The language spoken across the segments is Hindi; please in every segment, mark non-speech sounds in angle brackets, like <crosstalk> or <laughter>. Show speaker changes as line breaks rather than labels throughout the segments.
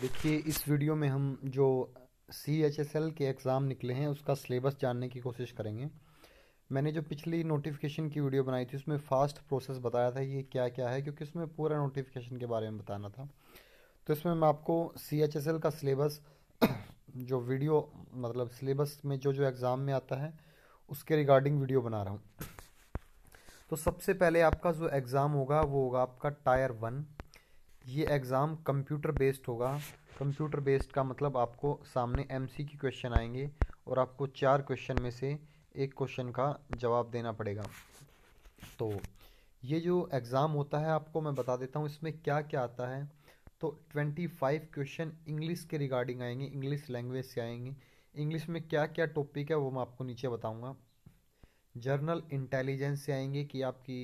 देखिए इस वीडियो में हम जो सी एच एस एल के एग्ज़ाम निकले हैं उसका सिलेबस जानने की कोशिश करेंगे मैंने जो पिछली नोटिफिकेशन की वीडियो बनाई थी उसमें फ़ास्ट प्रोसेस बताया था ये क्या क्या है क्योंकि उसमें पूरा नोटिफिकेशन के बारे में बताना था तो इसमें मैं आपको सी एच एस एल का सिलेबस <coughs> जो वीडियो मतलब सिलेबस में जो जो एग्ज़ाम में आता है उसके रिगार्डिंग वीडियो बना रहा हूँ तो सबसे पहले आपका जो एग्ज़ाम होगा वो होगा आपका टायर वन ये एग्ज़ाम कंप्यूटर बेस्ड होगा कंप्यूटर बेस्ड का मतलब आपको सामने एम की क्वेश्चन आएंगे और आपको चार क्वेश्चन में से एक क्वेश्चन का जवाब देना पड़ेगा तो ये जो एग्ज़ाम होता है आपको मैं बता देता हूँ इसमें क्या क्या आता है तो ट्वेंटी फाइव क्वेश्चन इंग्लिश के रिगार्डिंग आएंगे इंग्लिश लैंग्वेज से आएंगे इंग्लिश में क्या क्या टॉपिक है वो मैं आपको नीचे बताऊँगा जर्नल इंटेलिजेंस से आएंगे कि आपकी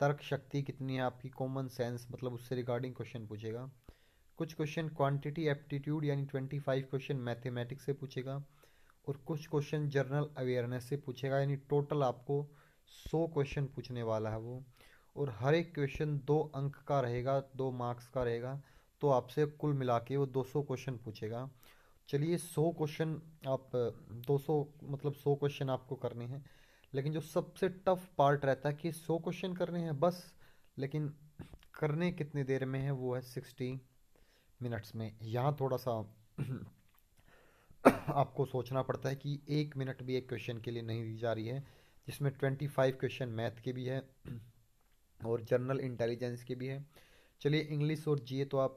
तर्क शक्ति कितनी है आपकी कॉमन सेंस मतलब उससे रिगार्डिंग क्वेश्चन पूछेगा कुछ क्वेश्चन क्वांटिटी एप्टीट्यूड यानी ट्वेंटी फाइव क्वेश्चन मैथमेटिक्स से पूछेगा और कुछ क्वेश्चन जनरल अवेयरनेस से पूछेगा यानी टोटल आपको सौ क्वेश्चन पूछने वाला है वो और हर एक क्वेश्चन दो अंक का रहेगा दो मार्क्स का रहेगा तो आपसे कुल मिला के वो दो सौ क्वेश्चन पूछेगा चलिए सौ क्वेश्चन आप दो सौ मतलब सौ क्वेश्चन आपको करने हैं लेकिन जो सबसे टफ पार्ट रहता है कि सौ क्वेश्चन करने हैं बस लेकिन करने कितनी देर में है वो है सिक्सटी मिनट्स में यहाँ थोड़ा सा <coughs> आपको सोचना पड़ता है कि एक मिनट भी एक क्वेश्चन के लिए नहीं दी जा रही है जिसमें ट्वेंटी फाइव क्वेश्चन मैथ के भी है <coughs> और जनरल इंटेलिजेंस के भी है चलिए इंग्लिश और जीए तो आप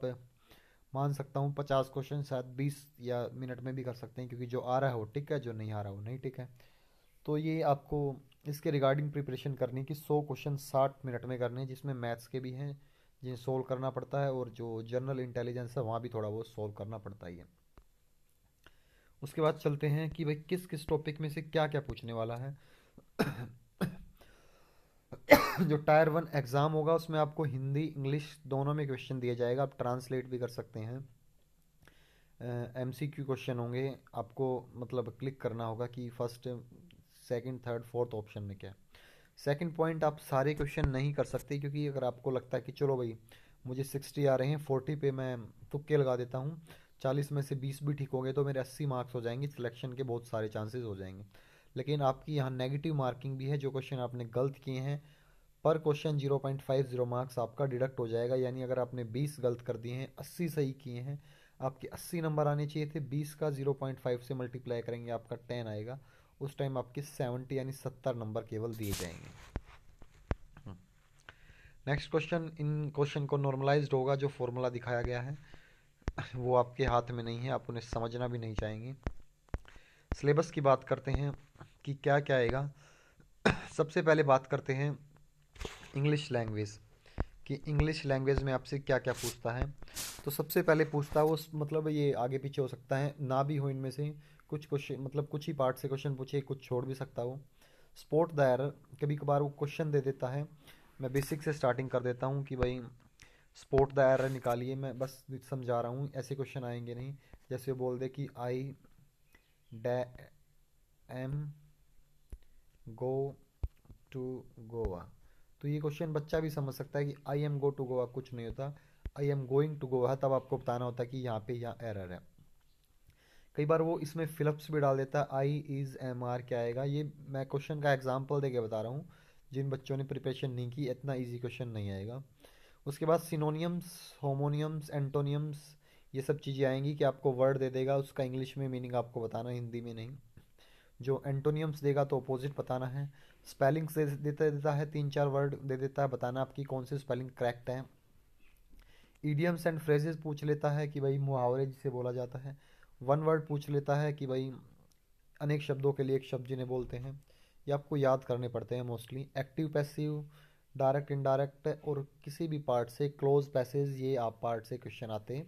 मान सकता हूँ पचास क्वेश्चन शायद बीस या मिनट में भी कर सकते हैं क्योंकि जो आ रहा है वो टिक है जो नहीं आ रहा है वो नहीं टिक है तो ये आपको इसके रिगार्डिंग प्रिपरेशन करनी कि सौ क्वेश्चन साठ मिनट में करने हैं जिसमें मैथ्स के भी हैं जिन्हें सोल्व करना पड़ता है और जो जनरल इंटेलिजेंस है वहाँ भी थोड़ा बहुत सोल्व करना पड़ता ही है उसके बाद चलते हैं कि भाई किस किस टॉपिक में से क्या क्या पूछने वाला है <coughs> जो टायर वन एग्ज़ाम होगा उसमें आपको हिंदी इंग्लिश दोनों में क्वेश्चन दिया जाएगा आप ट्रांसलेट भी कर सकते हैं एम सी क्यू क्वेश्चन होंगे आपको मतलब क्लिक करना होगा कि first second third fourth option में क्या है सेकंड पॉइंट आप सारे क्वेश्चन नहीं कर सकते क्योंकि अगर आपको लगता है कि चलो भाई मुझे सिक्सटी आ रहे हैं फोर्टी पे मैं तुक्के लगा देता हूँ चालीस में से बीस भी ठीक हो गए तो मेरे अस्सी मार्क्स हो जाएंगे सिलेक्शन के बहुत सारे चांसेस हो जाएंगे लेकिन आपकी यहाँ नेगेटिव मार्किंग भी है जो क्वेश्चन आपने गलत किए हैं पर question zero point five zero marks आपका डिडक्ट हो जाएगा यानी अगर आपने बीस गलत कर दिए हैं अस्सी सही किए हैं आपके अस्सी नंबर आने चाहिए थे बीस का जीरो पॉइंट फाइव से मल्टीप्लाई करेंगे आपका टेन आएगा उस टाइम आपके सेवेंटी यानी सत्तर नंबर केवल दिए जाएंगे नेक्स्ट हम्म। क्वेश्चन इन क्वेश्चन को नॉर्मलाइज्ड होगा जो फॉर्मूला दिखाया गया है वो आपके हाथ में नहीं है आप उन्हें समझना भी नहीं चाहेंगे सिलेबस की बात करते हैं कि क्या क्या आएगा सबसे पहले बात करते हैं इंग्लिश लैंग्वेज कि इंग्लिश लैंग्वेज में आपसे क्या क्या पूछता है तो सबसे पहले पूछता है वो मतलब ये आगे पीछे हो सकता है ना भी हो इनमें से कुछ क्वेश्चन मतलब कुछ ही पार्ट से क्वेश्चन पूछे कुछ छोड़ भी सकता हो स्पोर्ट द एरर कभी कभार वो क्वेश्चन दे देता है मैं बेसिक से स्टार्टिंग कर देता हूँ कि भाई स्पोर्ट द एरर निकालिए मैं बस समझा रहा हूँ ऐसे क्वेश्चन आएंगे नहीं जैसे बोल दे कि आई डे एम गो टू गोवा तो ये क्वेश्चन बच्चा भी समझ सकता है कि I am go to Goa कुछ नहीं होता I am going to Goa तब आपको बताना होता है कि यहाँ पे यहाँ एरर है कई बार वो इसमें फिलप्स भी डाल देता है आई इज़ एम आर क्या आएगा ये मैं क्वेश्चन का एग्जाम्पल दे के बता रहा हूँ जिन बच्चों ने प्रिपरेशन नहीं की इतना ईजी क्वेश्चन नहीं आएगा उसके बाद सिनोनियम्स होमोनियम्स एंटोनियम्स ये सब चीज़ें आएंगी कि आपको वर्ड दे देगा उसका इंग्लिश में मीनिंग आपको बताना हिंदी में नहीं जो एंटोनियम्स देगा तो अपोजिट बताना है स्पेलिंग्स दे देता देता है तीन चार वर्ड दे देता है बताना आपकी कौन सी स्पेलिंग करेक्ट है ईडियम्स एंड फ्रेजेस पूछ लेता है कि भाई मुहावरे जिसे बोला जाता है वन वर्ड पूछ लेता है कि भाई अनेक शब्दों के लिए एक शब्द जिन्हें बोलते हैं ये आपको याद करने पड़ते हैं mostly active passive direct indirect और किसी भी पार्ट से क्लोज पैसेज ये आप पार्ट से क्वेश्चन आते हैं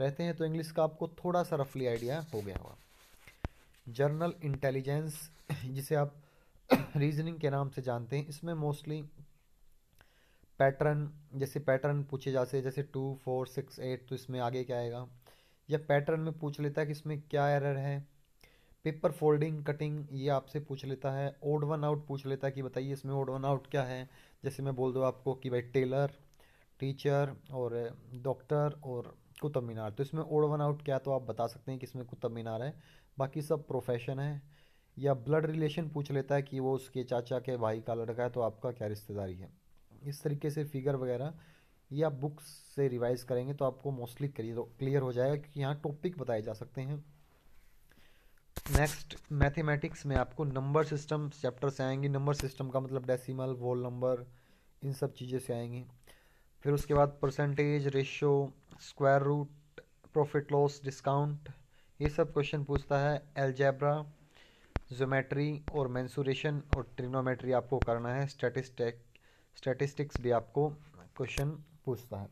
रहते हैं तो इंग्लिश का आपको थोड़ा सा रफली आइडिया हो गया होगा जर्नल इंटेलिजेंस जिसे आप रीजनिंग के नाम से जानते हैं इसमें मोस्टली पैटर्न जैसे पैटर्न पूछे जाते सके जैसे टू फोर सिक्स एट तो इसमें आगे क्या आएगा या पैटर्न में पूछ लेता है कि इसमें क्या एरर है पेपर फोल्डिंग कटिंग ये आपसे पूछ लेता है ओड वन आउट पूछ लेता है कि बताइए इसमें ओड वन आउट क्या है जैसे मैं बोल दूँ आपको कि भाई टेलर टीचर और डॉक्टर और कुतुब मीनार तो इसमें ओड वन आउट क्या तो आप बता सकते हैं कि इसमें कुतब मीनार है बाकी सब प्रोफेशन है या ब्लड रिलेशन पूछ लेता है कि वो उसके चाचा के भाई का लड़का है तो आपका क्या रिश्तेदारी है इस तरीके से फिगर वगैरह ये आप बुक्स से रिवाइज करेंगे तो आपको मोस्टली क्लियर क्लियर हो जाएगा क्योंकि यहाँ टॉपिक बताए जा सकते हैं नेक्स्ट मैथमेटिक्स में आपको नंबर सिस्टम चैप्टर से आएंगे नंबर सिस्टम का मतलब डेसिमल वोल नंबर इन सब चीज़ें से आएंगे फिर उसके बाद percentage ratio square root profit loss discount ये सब क्वेश्चन पूछता है एलजेब्रा जोमेट्री और मैंसूरेशन और ट्रिनोमेट्री आपको करना है स्टेटिस्टिक स्टैटिस्टिक्स भी आपको क्वेश्चन पूछता है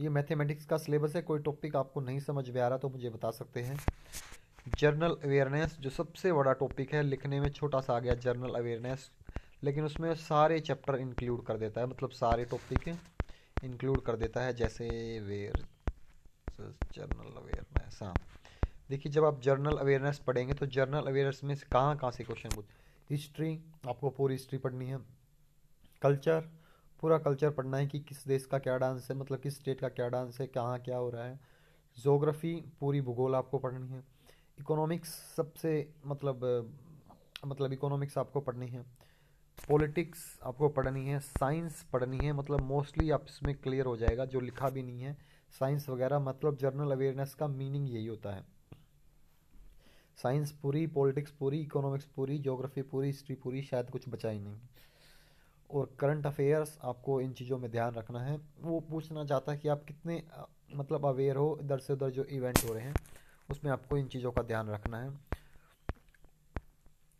ये मैथमेटिक्स का सिलेबस है कोई टॉपिक आपको नहीं समझ में आ रहा तो मुझे बता सकते हैं जर्नल अवेयरनेस जो सबसे बड़ा टॉपिक है लिखने में छोटा सा आ गया जर्नल अवेयरनेस लेकिन उसमें सारे चैप्टर इंक्लूड कर देता है मतलब सारे टॉपिक इंक्लूड कर देता है जैसे वेयर जर्नल अवेयरनेस हाँ देखिए जब आप जर्नल अवेयरनेस पढ़ेंगे तो जर्नल अवेयरनेस में कहाँ कहाँ से क्वेश्चन पूछ हिस्ट्री आपको पूरी हिस्ट्री पढ़नी है कल्चर पूरा कल्चर पढ़ना है कि किस देश का क्या डांस है मतलब किस स्टेट का क्या डांस है कहाँ क्या हो रहा है जोग्राफ़ी पूरी भूगोल आपको पढ़नी है इकोनॉमिक्स सबसे मतलब मतलब इकोनॉमिक्स आपको पढ़नी है पॉलिटिक्स आपको पढ़नी है साइंस पढ़नी है मतलब मोस्टली आप इसमें क्लियर हो जाएगा जो लिखा भी नहीं है साइंस वगैरह मतलब जनरल अवेयरनेस का मीनिंग यही होता है साइंस पूरी पॉलिटिक्स पूरी इकोनॉमिक्स पूरी ज्योग्राफी पूरी हिस्ट्री पूरी शायद कुछ बचा ही नहीं और करंट अफेयर्स आपको इन चीज़ों में ध्यान रखना है वो पूछना चाहता है कि आप कितने मतलब अवेयर हो इधर से उधर जो इवेंट हो रहे हैं उसमें आपको इन चीज़ों का ध्यान रखना है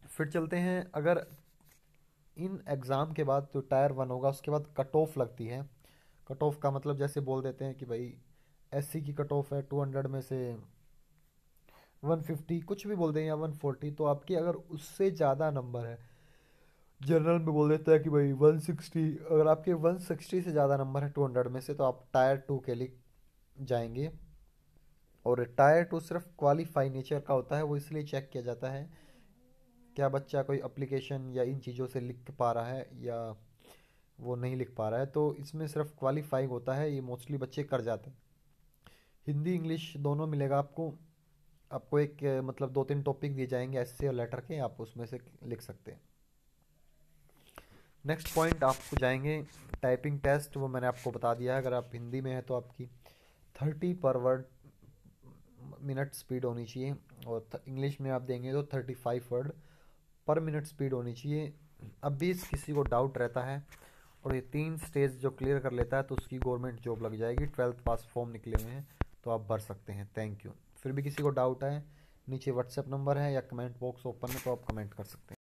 फिर चलते हैं अगर इन एग्ज़ाम के बाद जो टायर वन होगा उसके बाद कट ऑफ लगती है कट ऑफ का मतलब जैसे बोल देते हैं कि भाई एस की कट ऑफ है टू हंड्रेड में से वन फिफ्टी कुछ भी बोल दें या वन तो आपकी अगर उससे ज़्यादा नंबर है जनरल में बोल देता है कि भाई 160 अगर आपके 160 से ज़्यादा नंबर है 200 में से तो आप टायर टू के लिए जाएंगे और टायर टू सिर्फ क्वालिफाई नेचर का होता है वो इसलिए चेक किया जाता है क्या बच्चा कोई अप्लीकेशन या इन चीज़ों से लिख पा रहा है या वो नहीं लिख पा रहा है तो इसमें सिर्फ क्वालिफाइंग होता है ये मोस्टली बच्चे कर जाते हैं हिंदी इंग्लिश दोनों मिलेगा आपको आपको एक मतलब दो तीन टॉपिक दिए जाएंगे ऐसे और लेटर के आप उसमें से लिख सकते हैं नेक्स्ट पॉइंट आपको जाएंगे टाइपिंग टेस्ट वो मैंने आपको बता दिया है अगर आप हिंदी में है तो आपकी थर्टी पर वर्ड मिनट स्पीड होनी चाहिए और इंग्लिश में आप देंगे तो थर्टी फाइव वर्ड पर मिनट स्पीड होनी चाहिए अब भी किसी को डाउट रहता है और ये तीन स्टेज जो क्लियर कर लेता है तो उसकी गवर्नमेंट जॉब लग जाएगी ट्वेल्थ पास फॉर्म निकले हुए हैं तो आप भर सकते हैं थैंक यू फिर भी किसी को डाउट है नीचे व्हाट्सएप नंबर है या कमेंट बॉक्स ओपन है तो आप कमेंट कर सकते हैं